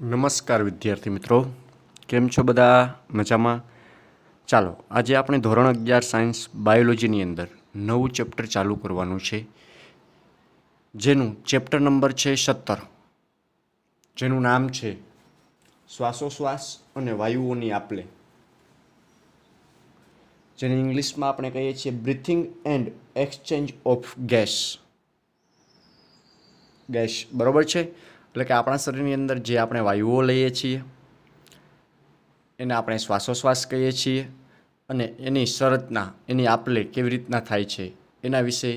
નમસ્કાર વિદ્યાર્થી મિત્રો કેમ છો બધા મજામાં ચાલો આજે આપણે ધોરણ અગિયાર સાયન્સ બાયોલોજીની અંદર નવું ચેપ્ટર ચાલુ કરવાનું છે જેનું ચેપ્ટર નંબર છે સત્તર જેનું નામ છે શ્વાસોશ્વાસ અને વાયુઓની આપલે જેને ઇંગ્લિશમાં આપણે કહીએ છીએ breathing and exchange of gas gas બરાબર છે એટલે કે આપણા શરીરની અંદર જે આપણે વાયુઓ લઈએ છીએ એને આપણે શ્વાસોશ્વાસ કહીએ છીએ અને એની શરતના એની આપલે કેવી રીતના થાય છે એના વિશે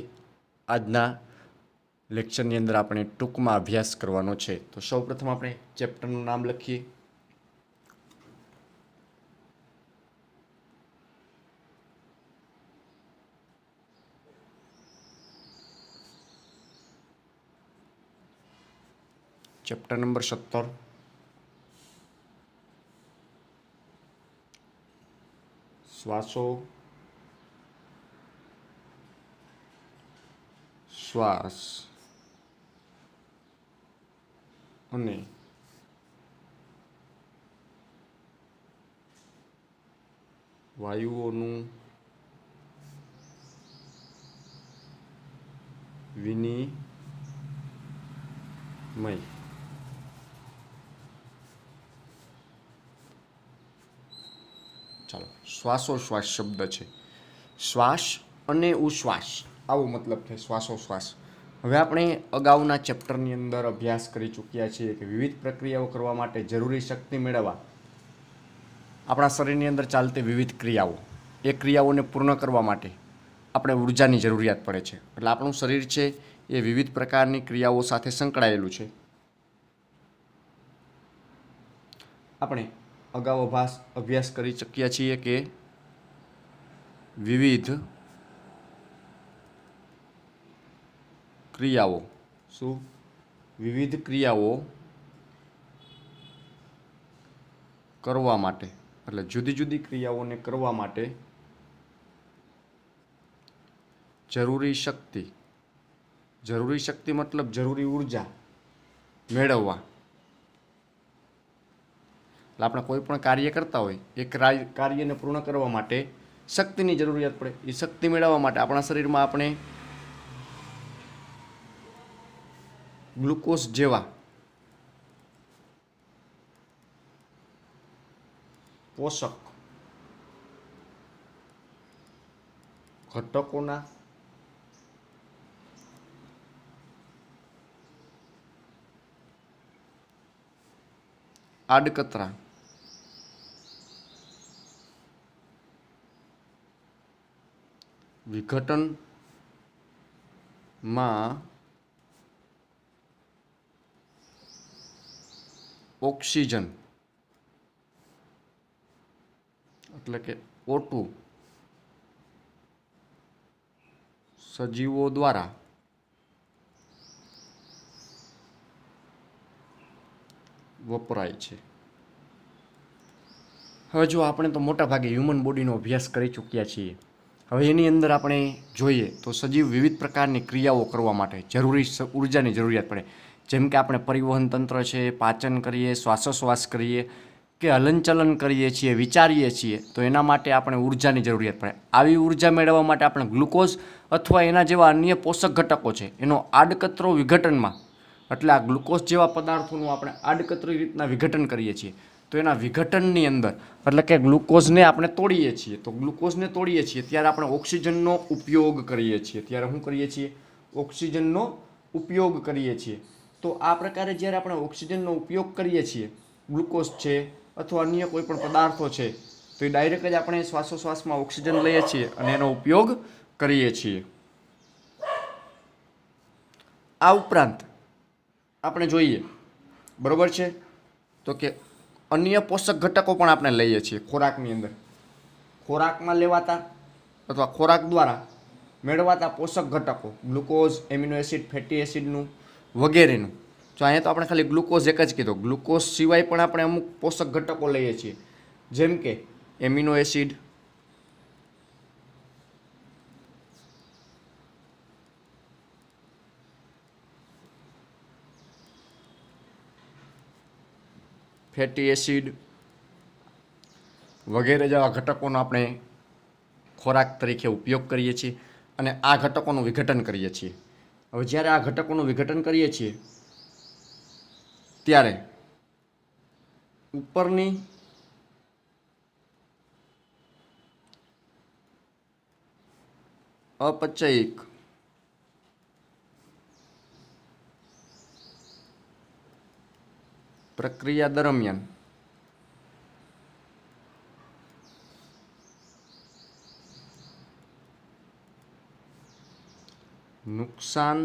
આજના લેક્ચરની અંદર આપણે ટૂંકમાં અભ્યાસ કરવાનો છે તો સૌપ્રથમ આપણે ચેપ્ટરનું નામ લખીએ ચેપ્ટર નંબર સત્તર શ્વાસો શ્વાસ અને વાયુઓનું વિનિમય ચાલો શ્વાસોશ્વાસ શબ્દ છે શ્વાસ અને ઉશ્વાસ આવો મતલબ છે શ્વાસોશ્વાસ હવે આપણે અગાઉના ચેપ્ટરની અંદર અભ્યાસ કરી ચૂક્યા છીએ કે વિવિધ પ્રક્રિયાઓ કરવા માટે જરૂરી શક્તિ મેળવવા આપણા શરીરની અંદર ચાલતી વિવિધ ક્રિયાઓ એ ક્રિયાઓને પૂર્ણ કરવા માટે આપણે ઉર્જાની જરૂરિયાત પડે છે એટલે આપણું શરીર છે એ વિવિધ પ્રકારની ક્રિયાઓ સાથે સંકળાયેલું છે આપણે અગાઉ અભ્યાસ કરી ચૂક્યા છીએ કે વિવિધ ક્રિયાઓ શું વિવિધ ક્રિયાઓ કરવા માટે એટલે જુદી જુદી ક્રિયાઓને કરવા માટે જરૂરી શક્તિ જરૂરી શક્તિ મતલબ જરૂરી ઉર્જા મેળવવા એટલે આપણે કોઈ પણ કાર્ય કરતા હોય એ કાર્યને પૂર્ણ કરવા માટે શક્તિની જરૂરિયાત પડે એ શક્તિ મેળવવા માટે આપણા શરીરમાં આપણે ગ્લુકોઝ જેવા પોષક ઘટકોના આડકતરા વિઘટનમાં ઓક્સિજન એટલે કે ઓટુ સજીવો દ્વારા વપરાય છે હવે જો આપણે તો મોટાભાગે હ્યુમન બોડીનો અભ્યાસ કરી ચૂક્યા છીએ હવે એની અંદર આપણે જોઈએ તો સજીવ વિવિધ પ્રકારની ક્રિયાઓ કરવા માટે જરૂરી ઉર્જાની જરૂરિયાત પડે જેમ કે આપણે પરિવહન તંત્ર છે પાચન કરીએ શ્વાસોશ્વાસ કરીએ કે હલનચલન કરીએ છીએ વિચારીએ છીએ તો એના માટે આપણે ઉર્જાની જરૂરિયાત પડે આવી ઉર્જા મેળવવા માટે આપણે ગ્લુકોઝ અથવા એના જેવા અન્ય પોષક ઘટકો છે એનો આડકતરો વિઘટનમાં એટલે આ ગ્લુકોઝ જેવા પદાર્થોનું આપણે આડકતરી રીતના વિઘટન કરીએ છીએ તો એના વિઘટનની અંદર એટલે કે ગ્લુકોઝને આપણે તોડીએ છીએ તો ગ્લુકોઝને તોડીએ છીએ ત્યારે આપણે ઓક્સિજનનો ઉપયોગ કરીએ છીએ ત્યારે શું કરીએ છીએ ઓક્સિજનનો ઉપયોગ કરીએ છીએ તો આ પ્રકારે જ્યારે આપણે ઓક્સિજનનો ઉપયોગ કરીએ છીએ ગ્લુકોઝ છે અથવા અન્ય કોઈ પણ પદાર્થો છે તો એ ડાયરેક્ટ જ આપણે શ્વાસોશ્વાસમાં ઓક્સિજન લઈએ છીએ અને એનો ઉપયોગ કરીએ છીએ આ ઉપરાંત આપણે જોઈએ બરોબર છે તો કે અન્ય પોષક ઘટકો પણ આપણે લઈએ છીએ ખોરાકની અંદર ખોરાકમાં લેવાતા અથવા ખોરાક દ્વારા મેળવાતા પોષક ઘટકો ગ્લુકોઝ એમિનો એસિડ ફેટી એસિડનું વગેરેનું જો અહીંયા તો આપણે ખાલી ગ્લુકોઝ એક જ કીધો ગ્લુકોઝ સિવાય પણ આપણે અમુક પોષક ઘટકો લઈએ છીએ જેમ કે એમિનો એસિડ ફેટી એસિડ વગેરે જેવા ઘટકોનો આપણે ખોરાક તરીકે ઉપયોગ કરીએ છીએ અને આ ઘટકોનું વિઘટન કરીએ છીએ હવે જ્યારે આ ઘટકોનું વિઘટન કરીએ છીએ ત્યારે ઉપરની અપચયિક પ્રક્રિયા દરમિયાન નુકસાન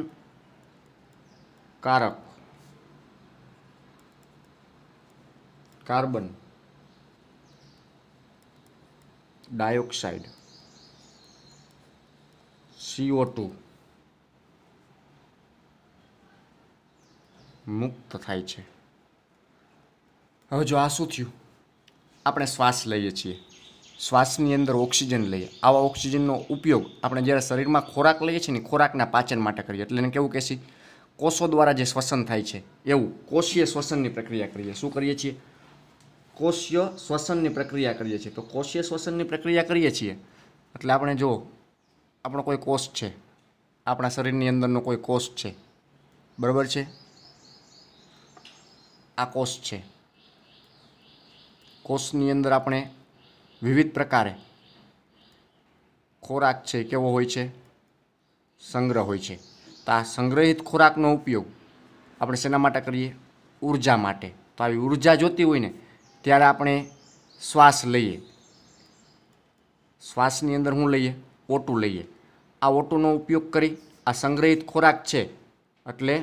કારક કાર્બન ડાયોક્સાઇડ સીઓ મુક્ત થાય છે હવે જો આ શું થયું આપણે શ્વાસ લઈએ છીએ શ્વાસની અંદર ઓક્સિજન લઈએ આવા ઓક્સિજનનો ઉપયોગ આપણે જ્યારે શરીરમાં ખોરાક લઈએ છીએ ને ખોરાકના પાચન માટે કરીએ એટલે એને કેવું કહેશી કોષો દ્વારા જે શ્વસન થાય છે એવું કોષીય શ્વસનની પ્રક્રિયા કરીએ શું કરીએ છીએ કોષીય શ્વસનની પ્રક્રિયા કરીએ છીએ તો કોષીય શ્વસનની પ્રક્રિયા કરીએ છીએ એટલે આપણે જો આપણો કોઈ કોષ છે આપણા શરીરની અંદરનો કોઈ કોષ છે બરાબર છે આ કોષ છે કોષની અંદર આપણે વિવિધ પ્રકારે ખોરાક છે કેવો હોય છે સંગ્રહ હોય છે તો આ સંગ્રહિત ખોરાકનો ઉપયોગ આપણે શેના માટે કરીએ ઉર્જા માટે તો આવી ઉર્જા જોતી હોય ને ત્યારે આપણે શ્વાસ લઈએ શ્વાસની અંદર શું લઈએ ઓટું લઈએ આ ઓટુનો ઉપયોગ કરી આ સંગ્રહિત ખોરાક છે એટલે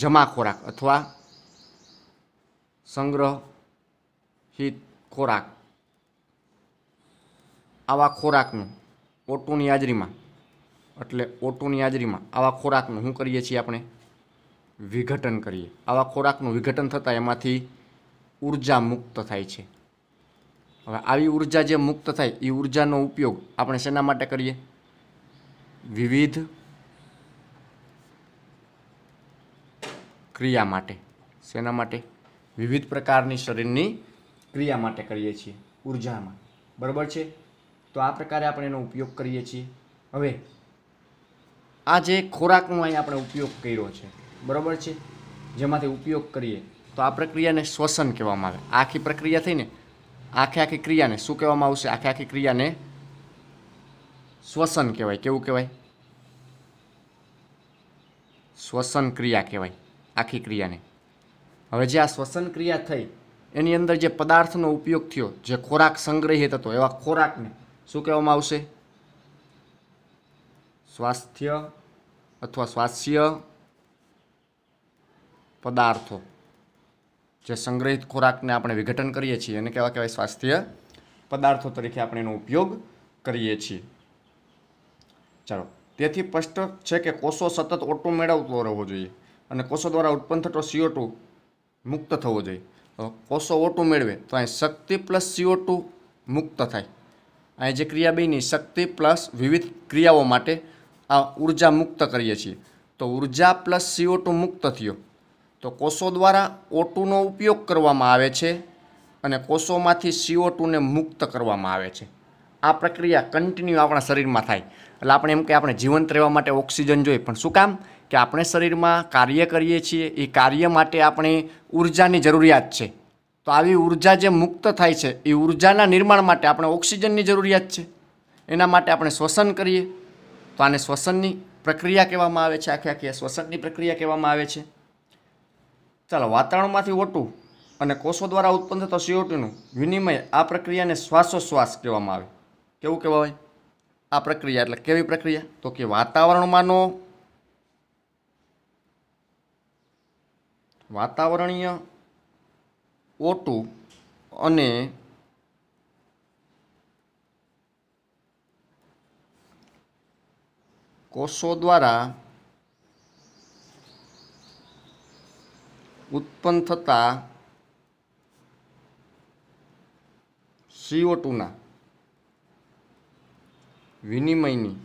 જમા ખોરાક અથવા સંગ્રહ હિત ખોરાક આવા ખોરાકનું ઓટોની હાજરીમાં એટલે ઓટોની હાજરીમાં આવા ખોરાકનું શું કરીએ છીએ આપણે વિઘટન કરીએ આવા ખોરાકનું વિઘટન થતાં એમાંથી ઉર્જા મુક્ત થાય છે હવે આવી ઉર્જા જે મુક્ત થાય એ ઉર્જાનો ઉપયોગ આપણે શેના માટે કરીએ વિવિધ ક્રિયા માટે શેના માટે વિવિધ પ્રકારની શરીરની ક્રિયા માટે કરીએ છીએ ઉર્જામાં બરાબર છે તો આ પ્રકારે આપણે એનો ઉપયોગ કરીએ છીએ હવે આ જે ખોરાકનો અહીં આપણે ઉપયોગ કર્યો છે બરાબર છે જેમાંથી ઉપયોગ કરીએ તો આ પ્રક્રિયાને શ્વસન કહેવામાં આવે આખી પ્રક્રિયા થઈને આખે આખી ક્રિયાને શું કહેવામાં આવશે આખે આખી ક્રિયાને શ્વસન કહેવાય કેવું કહેવાય શ્વસન ક્રિયા કહેવાય આખી ક્રિયાને હવે જે આ શ્વસન ક્રિયા થઈ એની અંદર જે પદાર્થનો ઉપયોગ થયો જે ખોરાક સંગ્રહિત હતો એવા ખોરાકને શું કહેવામાં આવશે સ્વાસ્થ્ય અથવા સ્વાસ્થ્ય પદાર્થો જે સંગ્રહિત ખોરાકને આપણે વિઘટન કરીએ છીએ એને કેવા કહેવાય સ્વાસ્થ્ય પદાર્થો તરીકે આપણે એનો ઉપયોગ કરીએ છીએ ચાલો તેથી સ્પષ્ટ છે કે કોષો સતત ઓટો મેળવતો રહેવો જોઈએ અને કોષો દ્વારા ઉત્પન્ન થતો સીઓ મુક્ત થવો જોઈએ કોષો ઓટું મેળવે તો અહીં શક્તિ પ્લસ સીઓ ટુ મુક્ત થાય અહીં જે ક્રિયા બની શક્તિ પ્લસ વિવિધ ક્રિયાઓ માટે આ ઉર્જા મુક્ત કરીએ છીએ તો ઉર્જા પ્લસ સીઓ ટુ મુક્ત થયો તો કોષો દ્વારા ઓટુનો ઉપયોગ કરવામાં આવે છે અને કોષોમાંથી સીઓ ટુને મુક્ત કરવામાં આવે છે આ પ્રક્રિયા કન્ટિન્યુ આપણા શરીરમાં થાય એટલે આપણે એમ કે આપણે જીવંત રહેવા માટે ઓક્સિજન જોઈએ પણ શું કામ કે આપણે શરીરમાં કાર્ય કરીએ છીએ એ કાર્ય માટે આપણે ઉર્જાની જરૂરિયાત છે તો આવી ઉર્જા જે મુક્ત થાય છે એ ઉર્જાના નિર્માણ માટે આપણે ઓક્સિજનની જરૂરિયાત છે એના માટે આપણે શ્વસન કરીએ તો આને શ્વસનની પ્રક્રિયા કહેવામાં આવે છે આખી આખી શ્વસનની પ્રક્રિયા કહેવામાં આવે છે ચાલો વાતાવરણમાંથી ઓટું અને કોષો દ્વારા ઉત્પન્ન થતો સીઓટીનું વિનિમય આ પ્રક્રિયાને શ્વાસોશ્વાસ કહેવામાં આવે કેવું કહેવાય આ પ્રક્રિયા એટલે કેવી પ્રક્રિયા તો કે વાતાવરણમાંનો વાતાવરણીય ઓટુ અને કોષો દ્વારા ઉત્પન્ન થતા સીઓ ટુના વિનિમયની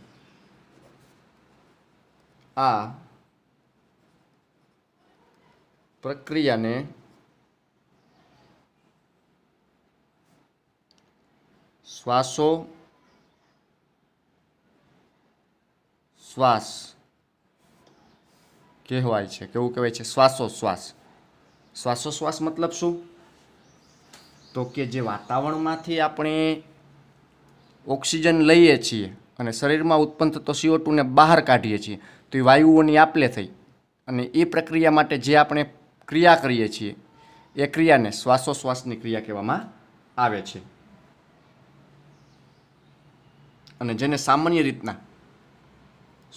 આ પ્રક્રિયાને શ્વાસો શ્વાસ કહેવાય છે કેવું કહેવાય છે શ્વાસોશ્વાસ શ્વાસોશ્વાસ મતલબ શું તો કે જે વાતાવરણમાંથી આપણે ઓક્સિજન લઈએ છીએ અને શરીરમાં ઉત્પન્ન થતો સીઓ ટુને બહાર કાઢીએ છીએ તો એ વાયુઓની આપલે થઈ અને એ પ્રક્રિયા માટે જે આપણે ક્રિયા કરીએ છીએ એ ક્રિયાને શ્વાસોશ્વાસની ક્રિયા કહેવામાં આવે છે અને જેને સામાન્ય રીતના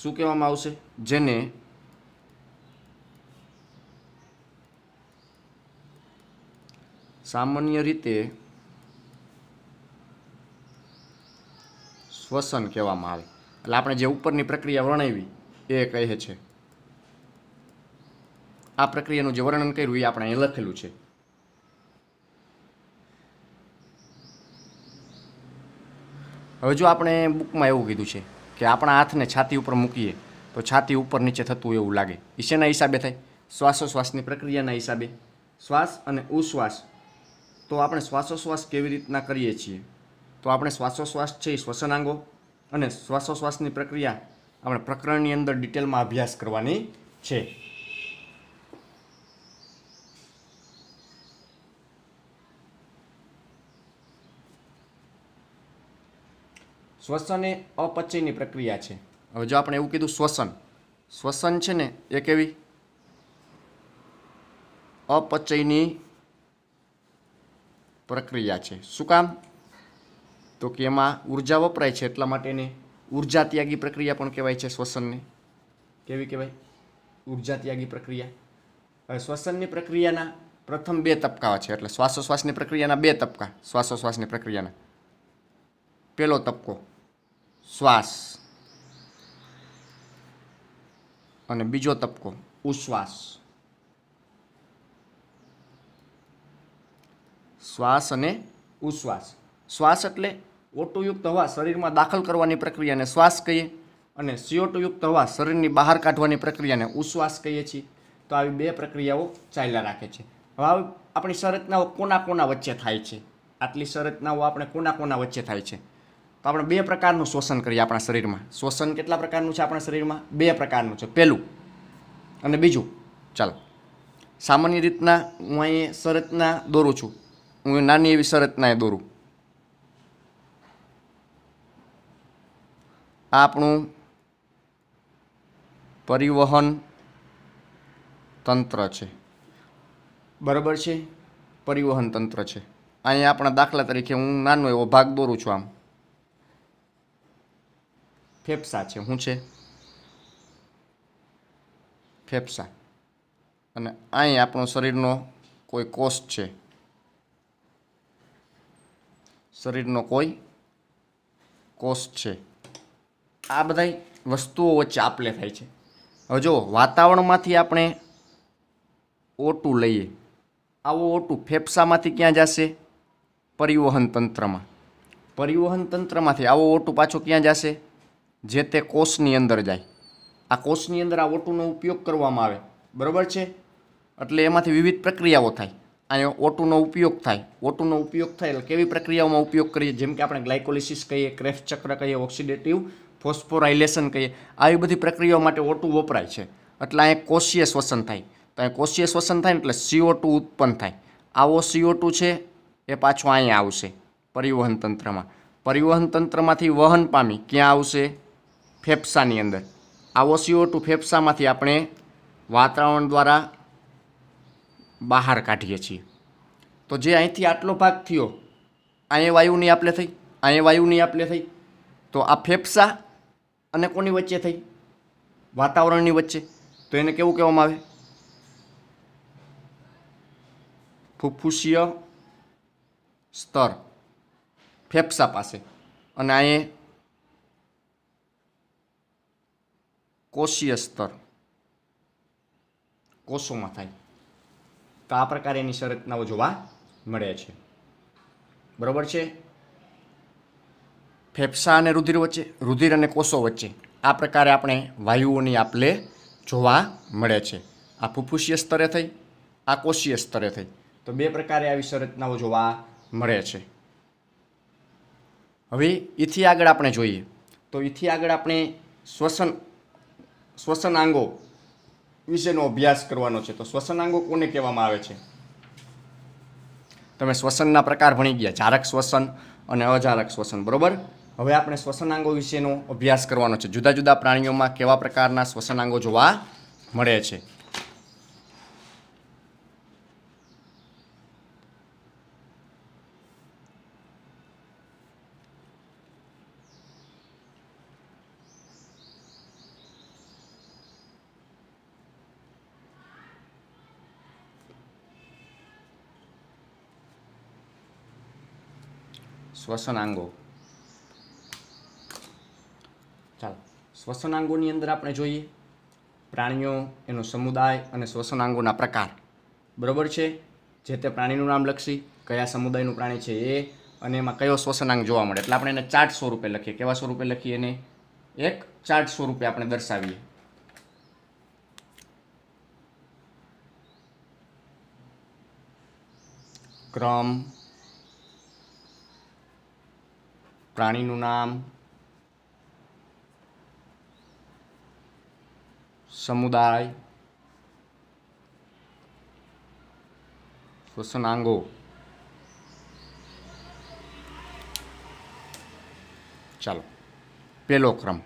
શું કહેવામાં આવશે જેને સામાન્ય રીતે શ્વસન કહેવામાં આવે એટલે આપણે જે ઉપરની પ્રક્રિયા વર્ણવી એ કહે છે આ પ્રક્રિયાનું જે વર્ણન કર્યું એ આપણે અહીં લખેલું છે હવે જો આપણે બુકમાં એવું કીધું છે કે આપણા હાથને છાતી ઉપર મૂકીએ તો છાતી ઉપર નીચે થતું એવું લાગે એ શેના હિસાબે થાય શ્વાસોશ્વાસની પ્રક્રિયાના હિસાબે શ્વાસ અને ઉશ્વાસ તો આપણે શ્વાસોશ્વાસ કેવી રીતના કરીએ છીએ તો આપણે શ્વાસોશ્વાસ છે એ શ્વસનાંગો અને શ્વાસોશ્વાસની પ્રક્રિયા આપણે પ્રકરણની અંદર ડિટેલમાં અભ્યાસ કરવાની છે શ્વસન એ અપચયની પ્રક્રિયા છે હવે જો આપણે એવું કીધું શ્વસન શ્વસન છે ને એ કેવી અપચયની પ્રક્રિયા છે શું કામ તો કે એમાં ઉર્જા વપરાય છે એટલા માટેની ઉર્જા ત્યાગી પ્રક્રિયા પણ કહેવાય છે શ્વસનને કેવી કહેવાય ઉર્જા ત્યાગી પ્રક્રિયા હવે શ્વસનની પ્રક્રિયાના પ્રથમ બે તબક્કા છે એટલે શ્વાસોશ્વાસની પ્રક્રિયાના બે તબક્કા શ્વાસોશ્વાસની પ્રક્રિયાના પહેલો તબક્કો શ્વાસ અને બીજો તબક્કો ઉશ્વાસ શ્વાસ અને ઉશ્વાસ શ્વાસ એટલે ઓટોયુક્ત હવા શરીરમાં દાખલ કરવાની પ્રક્રિયાને શ્વાસ કહીએ અને સીઓટોયુક્ત હવા શરીરની બહાર કાઢવાની પ્રક્રિયાને ઉશ્વાસ કહીએ છીએ તો આવી બે પ્રક્રિયાઓ ચાલ્યા રાખે છે હવે આપણી સંરચનાઓ કોના કોના વચ્ચે થાય છે આટલી સંરચનાઓ આપણે કોના કોના વચ્ચે થાય છે આપણે બે પ્રકારનું શોષણ કરીએ આપણા શરીરમાં શ્વસન કેટલા પ્રકારનું છે આપણા શરીરમાં બે પ્રકારનું છે પહેલું અને બીજું ચાલો સામાન્ય રીતના હું અહીં શરતના દોરું છું હું નાની એવી શરતના દોરું આપણું પરિવહન તંત્ર છે બરાબર છે પરિવહન તંત્ર છે અહીંયા આપણા દાખલા તરીકે હું નાનો એવો ભાગ દોરું છું આમ ફેફસા છે શું છે ફેફસા અને અહીં આપણો શરીરનો કોઈ કોષ છે શરીરનો કોઈ કોષ છે આ બધાય વસ્તુઓ વચ્ચે આપલે થાય છે હવે જો વાતાવરણમાંથી આપણે ઓટું લઈએ આવો ઓટું ફેફસામાંથી ક્યાં જશે પરિવહન તંત્રમાં પરિવહન તંત્રમાંથી આવો ઓટું પાછો ક્યાં જશે જે તે કોષની અંદર જાય આ કોષની અંદર આ ઓટુનો ઉપયોગ કરવામાં આવે બરાબર છે એટલે એમાંથી વિવિધ પ્રક્રિયાઓ થાય અને ઓટુનો ઉપયોગ થાય ઓટુનો ઉપયોગ થાય એટલે કેવી પ્રક્રિયાઓમાં ઉપયોગ કરીએ જેમ કે આપણે ગ્લાયકોલિસિસ કહીએ ક્રેફ ચક્ર કહીએ ઓક્સિડેટિવ ફોસ્ફોરાઇલેશન કહીએ આવી બધી પ્રક્રિયાઓ માટે ઓટું વપરાય છે એટલે અહીં કોષીય શ્વસન થાય તો અહીં કોષીય શ્વસન થાય ને એટલે સીઓ ટુ ઉત્પન્ન થાય આવો સીઓ ટુ છે એ પાછો અહીંયા આવશે પરિવહન તંત્રમાં પરિવહન તંત્રમાંથી વહન પામી ક્યાં આવશે ફેફસાની અંદર આ ઓસીઓ ટુ ફેફસામાંથી આપણે વાતાવરણ દ્વારા બહાર કાઢીએ છીએ તો જે અહીંથી આટલો ભાગ થયો અહીં નહીં આપલે થઈ અહીં નહીં આપલે થઈ તો આ ફેફસા અને કોની વચ્ચે થઈ વાતાવરણની વચ્ચે તો એને કેવું કહેવામાં આવે ફુફુસીય સ્તર ફેફસા પાસે અને અહીંયા કોષીય સ્તર કોષોમાં થાય તો આ પ્રકારેની સંરચનાઓ જોવા મળે છે બરાબર છે ફેફસા અને રુધિર વચ્ચે રુધિર અને કોષો વચ્ચે આ પ્રકારે આપણે વાયુઓની આપલે જોવા મળે છે આ ફુફુસીય સ્તરે થઈ આ કોષીય સ્તરે થઈ તો બે પ્રકારે આવી સંરચનાઓ જોવા મળે છે હવે એથી આગળ આપણે જોઈએ તો એથી આગળ આપણે શ્વસન શ્વસનાંગો વિશેનો અભ્યાસ કરવાનો છે તો શ્વસનાંગો કોને કહેવામાં આવે છે તમે શ્વસનના પ્રકાર ભણી ગયા જારક શ્વસન અને અજારક શ્વસન બરોબર હવે આપણે શ્વસનાંગો વિશેનો અભ્યાસ કરવાનો છે જુદા જુદા પ્રાણીઓમાં કેવા પ્રકારના શ્વસનાંગો જોવા મળે છે શ્વસનાંગો ચાલો શ્વસનાંગોની અંદર આપણે જોઈએ પ્રાણીઓ એનો સમુદાય અને શ્વસનાંગોના પ્રકાર બરાબર છે જે તે પ્રાણીનું નામ લખશી કયા સમુદાયનું પ્રાણી છે એ અને એમાં કયો શ્વસનાંગ જોવા મળે એટલે આપણે એને ચાર્ટ સ્વરૂપે લખીએ કેવા સ્વરૂપે લખીએ એને એક ચાર્ટ સ્વરૂપે આપણે દર્શાવીએ ક્રમ પ્રાણીનું નામ સમુદાય શ્વસનાંગો ચાલો પહેલો ક્રમ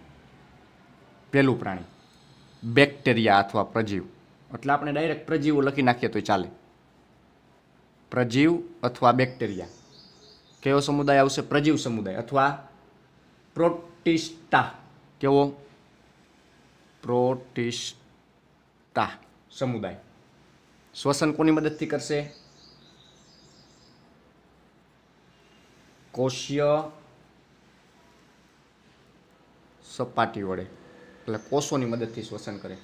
પહેલું પ્રાણી બેક્ટેરિયા અથવા પ્રજીવ એટલે આપણે ડાયરેક્ટ પ્રજીવો લખી નાખીએ તો ચાલે પ્રજીવ અથવા બેક્ટેરિયા કેવો સમુદાય આવશે પ્રજીવ સમુદાય અથવા પ્રોટિસ્ટા કેવો પ્રોટિસ્ટા સમુદાય શ્વસન કોની મદદથી કરશે કોષ્ય સપાટી વડે એટલે કોષોની મદદથી શ્વસન કરે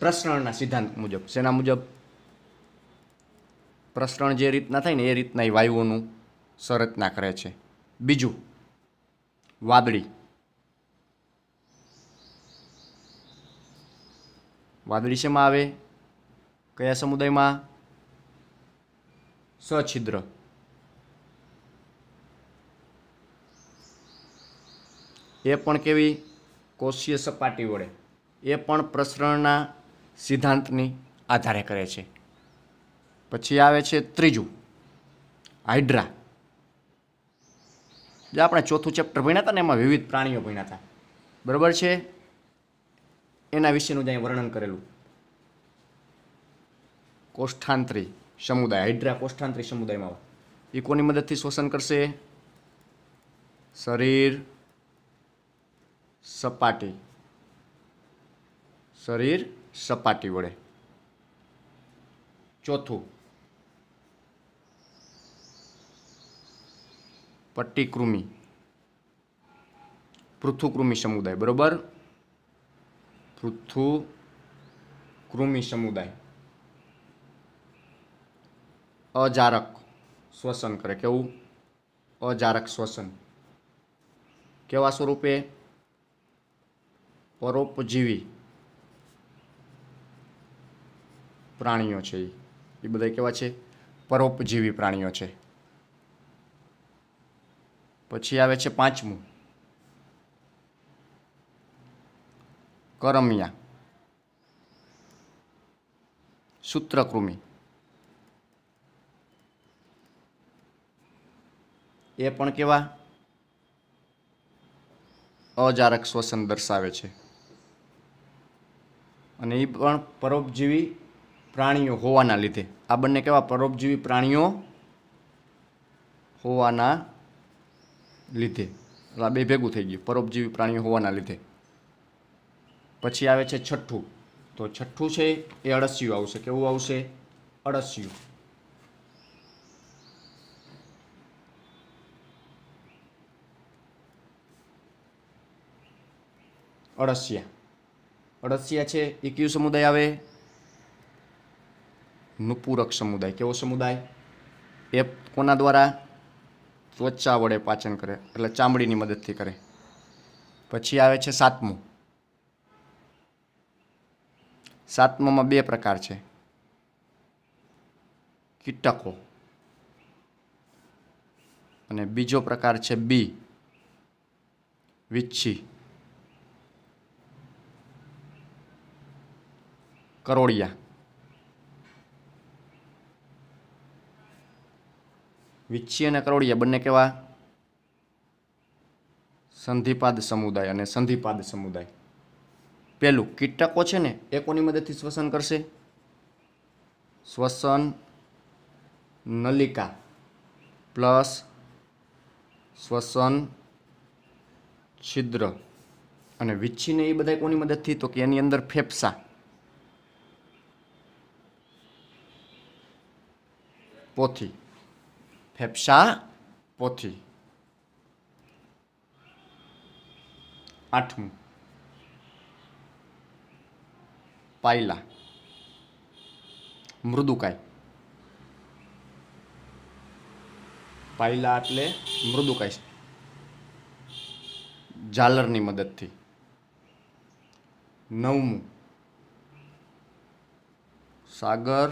પ્રસરણના સિદ્ધાંત મુજબ શેના મુજબ પ્રસરણ જે રીતના થાય ને એ રીતના એ વાયુઓનું સંરચના કરે છે બીજું વાદળી વાદળી શેમાં આવે કયા સમુદાયમાં સછિદ્ર એ પણ કેવી કોષીય સપાટી વડે એ પણ પ્રસરણના સિદ્ધાંતની આધારે કરે છે પછી આવે છે ત્રીજું હાઈડ્રા એટલે આપણે ચોથું ચેપ્ટર ભણ્યા હતા ને એમાં વિવિધ પ્રાણીઓ ભણ્યા હતા બરાબર છે એના વિશેનું જ્યાં વર્ણન કરેલું કોષ્ઠાંત્રી સમુદાય હાઇડ્રા કોષ્ઠાંત્રી સમુદાયમાં એ કોની મદદથી શ્વસન કરશે શરીર સપાટી શરીર સપાટી વડે ચોથું પટ્ટીકૃમિ પૃથુકૃમિ સમુદાય બરોબર પૃથુકૃમિ સમુદાય અજારક શ્વસન કરે કેવું અજારક શ્વસન કેવા સ્વરૂપે પરોપજીવી પ્રાણીઓ છે એ બધા કેવા છે પરોપજીવી પ્રાણીઓ છે પછી આવે છે પાંચમું કરમિયા સૂત્રકૃમિ એ પણ કેવા અજારક શ્વસન દર્શાવે છે અને એ પણ પરોપજીવી પ્રાણીઓ હોવાના લીધે આ બંને કેવા પરોપજીવી પ્રાણીઓ હોવાના લીધે આ બે ભેગું થઈ ગયું પરોપજીવી પ્રાણીઓ હોવાના લીધે પછી આવે છે છઠ્ઠું તો છઠ્ઠું છે એ અળસિયું આવશે કેવું આવશે અળસિયું અળસિયા અળસિયા છે એ કયું સમુદાય આવે નુપૂરક સમુદાય કેવો સમુદાય એ કોના દ્વારા ત્વચા વડે પાચન કરે એટલે ચામડીની મદદથી કરે પછી આવે છે સાતમું સાતમામાં બે પ્રકાર છે કીટકો અને બીજો પ્રકાર છે બી વિચ્છી કરોળિયા વિચ્છી અને કરોડિયા બંને કેવા સંધિપાદ સમુદાય અને સંધિપાદ સમુદાય પહેલું કીટકો છે ને એ કોની મદદથી શ્વસન કરશે શ્વસન નલિકા પ્લસ શ્વસન છિદ્ર અને વિચ્છીને એ બધા કોની મદદથી તો કે એની અંદર ફેફસા પોથી ફેફસા પોથી આઠમું પાયલા મૃદુકાય પાયલા એટલે મૃદુકાય ઝાલરની મદદથી નવમું સાગર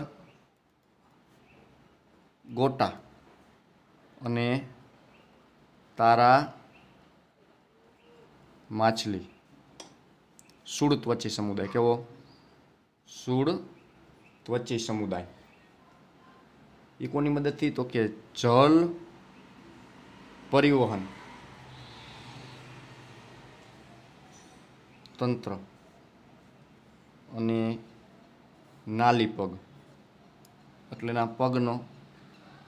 ગોટા અને તારા માછલી સૂળ ત્વચી સમુદાય કેવો સૂળ ત્વચી સમુદાય એ કોની મદદથી તો કે જલ પરિવહન તંત્ર અને નાલી પગ એટલેના પગનો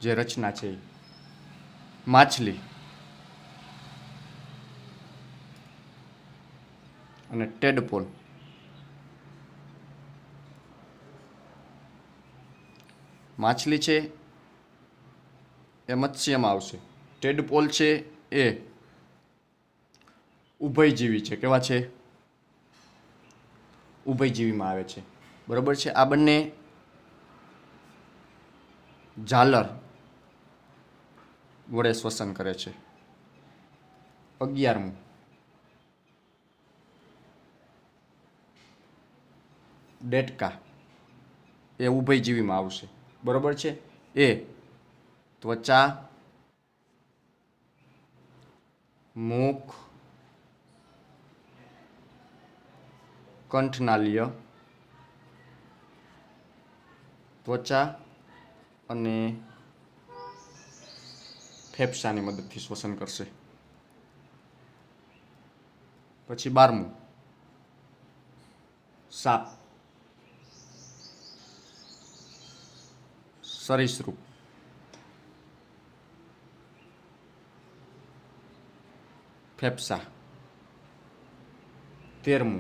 જે રચના છે એ માછલી અને ટેડપોલ માછલી છે એ મત્સ્યમાં આવશે ટેડપોલ છે એ ઉભયજીવી છે કેવા છે ઉભયજીવીમાં આવે છે બરોબર છે આ બંને ઝાલર વડે શ્વસન કરે છે અગિયારમું ડેટકા એ ઉભયજીવીમાં આવશે બરોબર છે એ ત્વચા મુખ કંઠનાલ્ય ત્વચા અને ફેફસાની મદદથી શ્વસન કરશે પછી બારમું સાપ સરીસૃપ ફેફસા તેરમું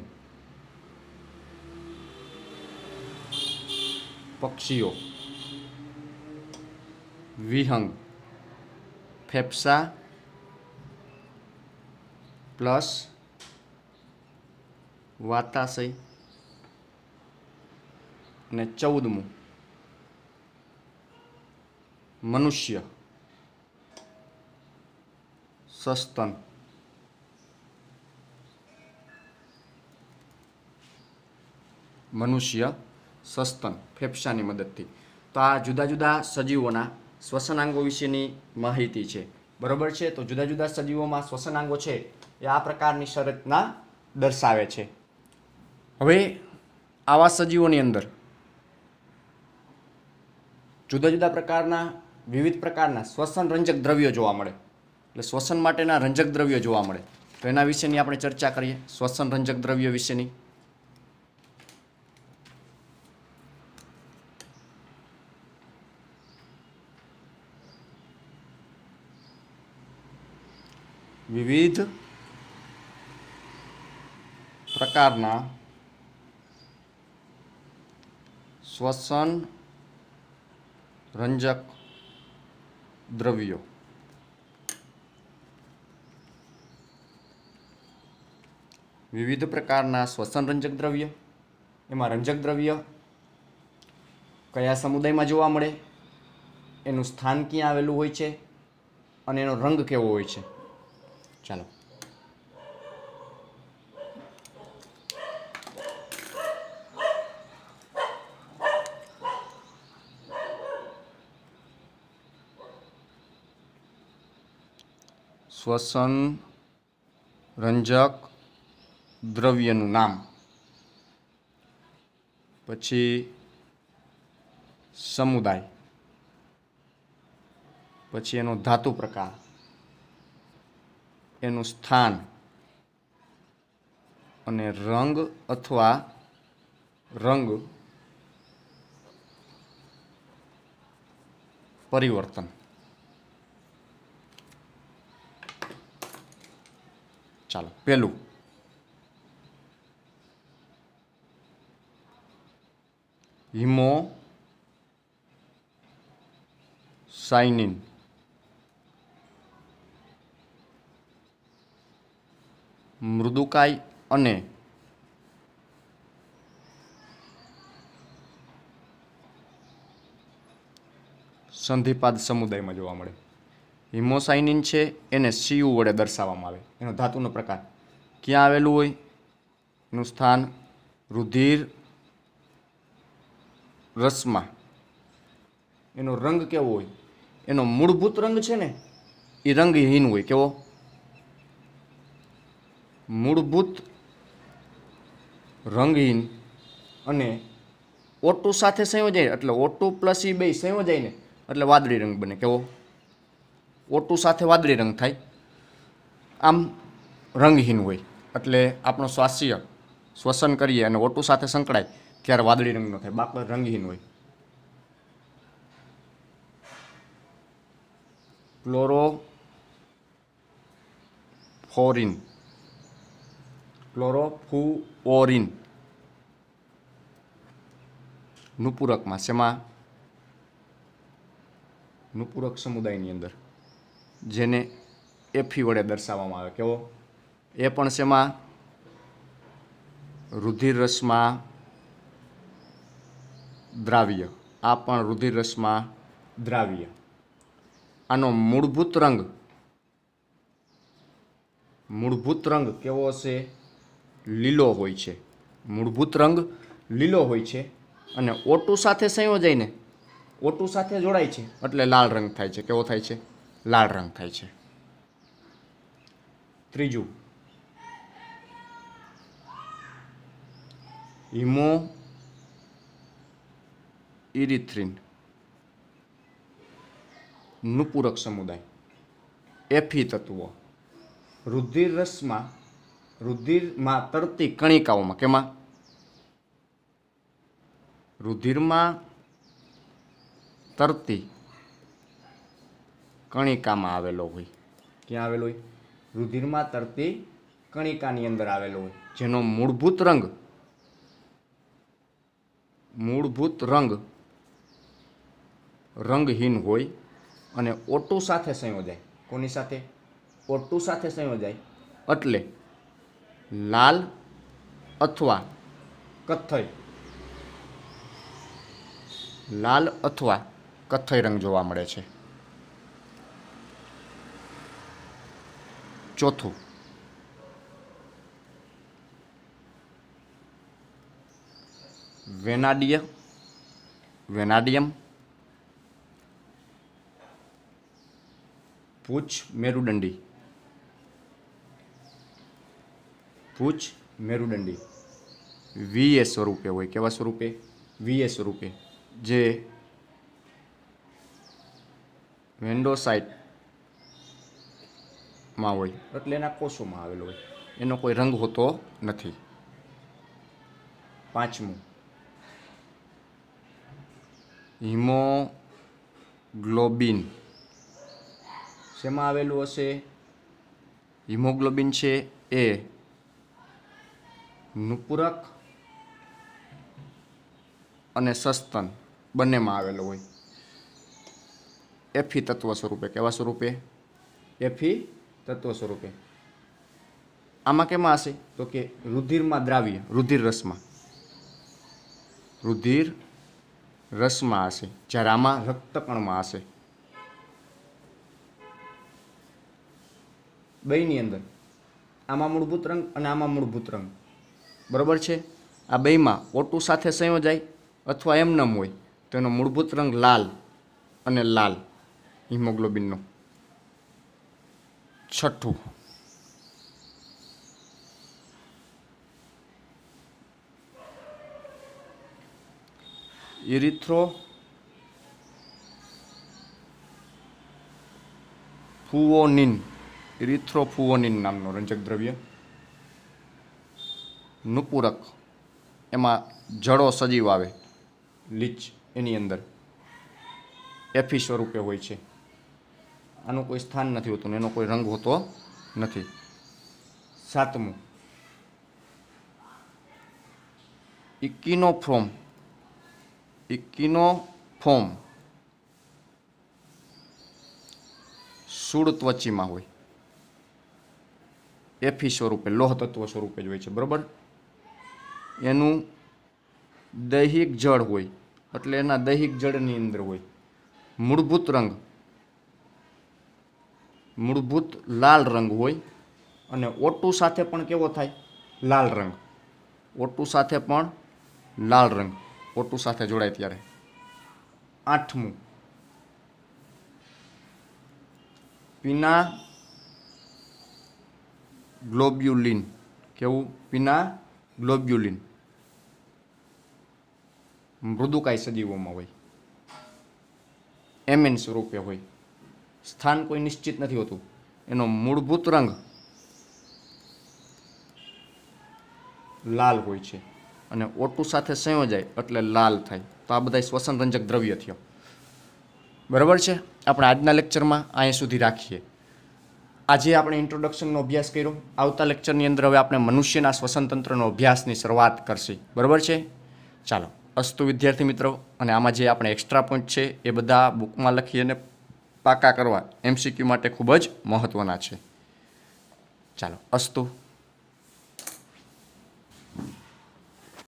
પક્ષીઓ વિહંગ ફેફસા પ્લસ વાતાશય અને ચૌદમું મનુષ્ય સસ્તન મનુષ્ય સસ્તન ફેફસાની મદદથી તો આ જુદા જુદા સજીવોના શ્વસનાંગો વિશેની માહિતી છે બરાબર છે તો જુદા જુદા સજીવોમાં શ્વસનાંગો છે એ આ પ્રકારની શરતના દર્શાવે છે હવે આવા સજીવોની અંદર જુદા જુદા પ્રકારના વિવિધ પ્રકારના શ્વસન રંજક દ્રવ્યો જોવા મળે એટલે શ્વસન માટેના રંજક દ્રવ્યો જોવા મળે તો એના વિશેની આપણે ચર્ચા કરીએ શ્વસન રંજક દ્રવ્ય વિશેની વિવિધ પ્રકારના શ્વસન રંજક દ્રવ્યો વિવિધ પ્રકારના શ્વસન રંજક દ્રવ્ય એમાં રંજક દ્રવ્ય કયા સમુદાયમાં જોવા મળે એનું સ્થાન ક્યાં આવેલું હોય છે અને એનો રંગ કેવો હોય છે શ્વસન રંજક દ્રવ્યનું નામ પછી સમુદાય પછી એનો ધાતુ પ્રકાર એનું સ્થાન અને રંગ અથવા રંગ પરિવર્તન ચાલો પહેલું હિમો સાઇનિન મૃદુકાય અને સંધિપાદ સમુદાયમાં જોવા મળે હિમોસાઇનિન છે એને સીયુ વડે દર્શાવવામાં આવે એનો ધાતુનો પ્રકાર ક્યાં આવેલું હોય એનું સ્થાન રુધિર રસમાં એનો રંગ કેવો હોય એનો મૂળભૂત રંગ છે ને એ રંગહીન હોય કેવો મૂળભૂત રંગહીન અને ઓટુ સાથે સંયોજાય એટલે ઓટુ પ્લસ ઈ બે સંયોજાય ને એટલે વાદળી રંગ બને કેવો ઓટુ સાથે વાદળી રંગ થાય આમ રંગહીન હોય એટલે આપણો શ્વાસ્ય શ્વસન કરીએ અને ઓટો સાથે સંકળાય ત્યારે વાદળી રંગનો થાય બાકડ રંગહીન હોય ક્લોરો ફોરિન ક્લોરો ફુઓરિન નુપૂરકમાં શેમાં નુપૂરક સમુદાયની અંદર જેને એફી વડે દર્શાવવામાં આવે કેવો એ પણ શેમાં રસમાં દ્રાવ્ય આ પણ રુધિર રસમાં દ્રાવ્ય આનો મૂળભૂત રંગ મૂળભૂત રંગ કેવો હશે લીલો હોય છે મૂળભૂત રંગ લીલો હોય છે અને ઓટુ સાથે સંયોજાઈને ઓટુ સાથે જોડાય છે એટલે લાલ રંગ થાય છે કેવો થાય છે લાલ રંગ થાય છે ત્રીજું હિમો ઇરિથ્રિન નુપૂરક સમુદાય એફી તત્વો રુધિર રસમાં રુધિરમાં તરતી કણિકાઓમાં કેમાં રુધિરમાં તરતી કણિકામાં આવેલો હોય ક્યાં આવેલો હોય રુધિરમાં તરતી કણિકાની અંદર આવેલો હોય જેનો મૂળભૂત રંગ મૂળભૂત રંગ રંગહીન હોય અને ઓટુ સાથે સંયોજાય કોની સાથે ઓટુ સાથે સંયોજાય એટલે લાલ અથવા કથ્થઈ લાલ અથવા કથ્થઈ રંગ જોવા મળે છે चौथो वेनाडियम वेनाडियम पूछ मेरुदंडी पूछ मेरुदंडी वी ए स्वरूपे हो स्वरूपे वी ए स्वरूपे जे वेन्डोसाइट માં હોય એટલે એના કોષોમાં આવેલો હોય એનો કોઈ રંગ હોતો નથી પાંચમું હિમોગ્લોબિન શેમાં આવેલું હશે હિમોગ્લોબિન છે એ નુપુરક અને સસ્તન બંનેમાં આવેલો હોય એફી તત્વ સ્વરૂપે કેવા સ્વરૂપે એફી તત્વ સ્વરૂપે આમાં કેમાં હશે તો કે રુધિરમાં દ્રાવ્ય રુધિર રસમાં રુધિર રસમાં હશે જ્યારે આમાં રક્તકણમાં હશે બેની અંદર આમાં મૂળભૂત રંગ અને આમાં મૂળભૂત રંગ બરાબર છે આ બેમાં ઓટું સાથે સંયોજાય અથવા એમનેમ હોય તો એનો મૂળભૂત રંગ લાલ અને લાલ હિમોગ્લોબિનનો છઠ્ઠું ઇરિથ્રો ફુઓનિન ઇરિથ્રોફુઓનિન નામનું રંજક દ્રવ્ય નુપૂરક એમાં જડો સજીવ આવે લીચ એની અંદર એફી સ્વરૂપે હોય છે આનું કોઈ સ્થાન નથી હોતું એનો કોઈ રંગ હોતો નથી સાતમું ઇકિનોફોર્મ ઇકિનોફોર્મ સૂળ ત્વચીમાં હોય એફી સ્વરૂપે લોહ તત્વ સ્વરૂપે જ હોય છે બરાબર એનું દૈહિક જળ હોય એટલે એના દૈહિક જળની અંદર હોય મૂળભૂત રંગ મૂળભૂત લાલ રંગ હોય અને ઓટુ સાથે પણ કેવો થાય લાલ રંગ ઓટુ સાથે પણ લાલ રંગ ઓટુ સાથે જોડાય ત્યારે આઠમું પીના ગ્લોબ્યુલિન કેવું પીના ગ્લોબ્યુલિન મૃદુકાય સજીવોમાં હોય એમએન સ્વરૂપે હોય સ્થાન કોઈ નિશ્ચિત નથી હોતું એનો મૂળભૂત રંગ લાલ હોય છે અને ઓટું સાથે સંયોજાય એટલે લાલ થાય તો આ બધા શ્વસન દ્રવ્ય થયો બરાબર છે આપણે આજના લેક્ચરમાં અહીંયા સુધી રાખીએ આજે આપણે ઇન્ટ્રોડક્શનનો અભ્યાસ કર્યો આવતા લેક્ચરની અંદર હવે આપણે મનુષ્યના શ્વસનતંત્રનો અભ્યાસની શરૂઆત કરશે બરાબર છે ચાલો અસ્તુ વિદ્યાર્થી મિત્રો અને આમાં જે આપણે એક્સ્ટ્રા પોઈન્ટ છે એ બધા બુકમાં લખી અને પાકા કરવા એમસીક્યુ માટે ખૂબ જ મહત્ત્વના છે ચાલો અસ્તુ